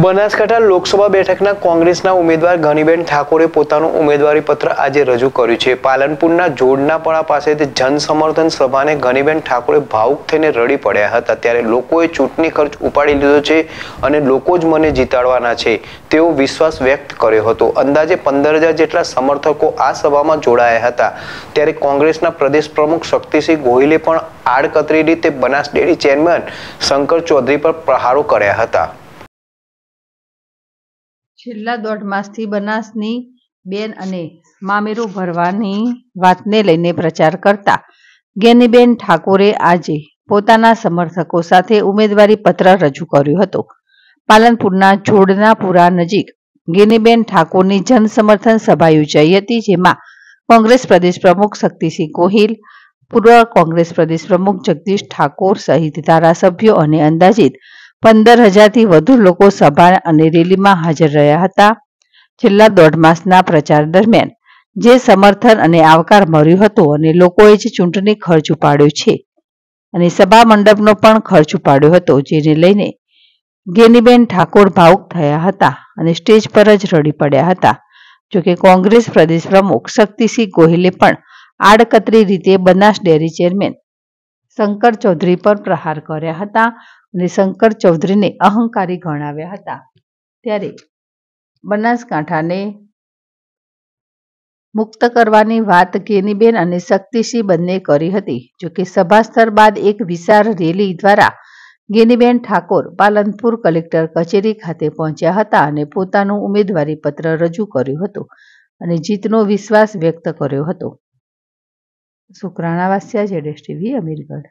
બનાસકાંઠા લોકસભા બેઠકના કોંગ્રેસના ઉમેદવાર ઘનીબેન ઠાકોરે પોતાનું ઉમેદવારી પત્ર આજે રજૂ કર્યું છે પાલનપુરના જોડનાપાડા પાસે જન સમર્થન સભાને ઘનીબેન ઠાકોરે ભાવુક થઈને રડી પડ્યા હતા ત્યારે લોકોએ ચૂંટણી ખર્ચ ઉપાડી લીધો છે અને લોકો જ મને જીતાડવાના છે તેવો વિશ્વાસ વ્યક્ત કર્યો હતો અંદાજે પંદર હજાર જેટલા સમર્થકો આ સભામાં જોડાયા હતા ત્યારે કોંગ્રેસના પ્રદેશ પ્રમુખ શક્તિસિંહ ગોહિલે પણ આડકતરી રીતે બનાસ ડેરી ચેરમેન શંકર ચૌધરી પર પ્રહારો કર્યા હતા છેલ્લા દોઢ માસથી બનાસની બેન અને મામેરું ભરવાની વાતને લઈને પ્રચાર કરતા ગેનીબેન ઠાકોરે આજે પોતાના સમર્થકો સાથે ઉમેદવારી પત્ર રજૂ કર્યો હતો પાલનપુરના જોડનાપુરા નજીક ગેનીબેન ઠાકોરની જનસમર્થન સભા યોજાઈ હતી જેમાં કોંગ્રેસ પ્રદેશ પ્રમુખ શક્તિસિંહ ગોહિલ પૂર્વ કોંગ્રેસ પ્રદેશ પ્રમુખ જગદીશ ઠાકોર સહિત ધારાસભ્યો અને અંદાજિત પંદર હજારથી વધુ લોકો સભા અને રેલીમાં હાજર રહ્યા હતા છેલ્લા દોઢ માસના પ્રચાર દરમિયાન જે સમર્થન અને આવકાર મળ્યો હતો અને લોકોએ જ ચૂંટણી ખર્ચ ઉપાડ્યો છે અને સભા મંડપનો પણ ખર્ચ ઉપાડ્યો હતો જેને લઈને ગેનીબેન ઠાકોર ભાવુક થયા હતા અને સ્ટેજ પર જ રડી પડ્યા હતા જોકે કોંગ્રેસ પ્રદેશ પ્રમુખ શક્તિસિંહ ગોહિલે પણ આડકતરી રીતે બનાસ ડેરી ચેરમેન શંકર ચૌધરી પર પ્રહાર કર્યા હતા અને શંકર ચૌધરીને અહંકારી ગણાવ્યા હતા ત્યારે બનાસકાંઠાને મુક્ત કરવાની વાત કેનીબેન અને શક્તિસિંહ બંને કરી હતી જોકે સભાસ્થળ બાદ એક વિશાળ રેલી દ્વારા ગેનીબેન ઠાકોર પાલનપુર કલેક્ટર કચેરી ખાતે પહોંચ્યા હતા અને પોતાનું ઉમેદવારી પત્ર રજૂ કર્યું હતું અને જીતનો વિશ્વાસ વ્યક્ત કર્યો હતો શુક્રાણા વાસ્યા જેડ એસ અમીરગઢ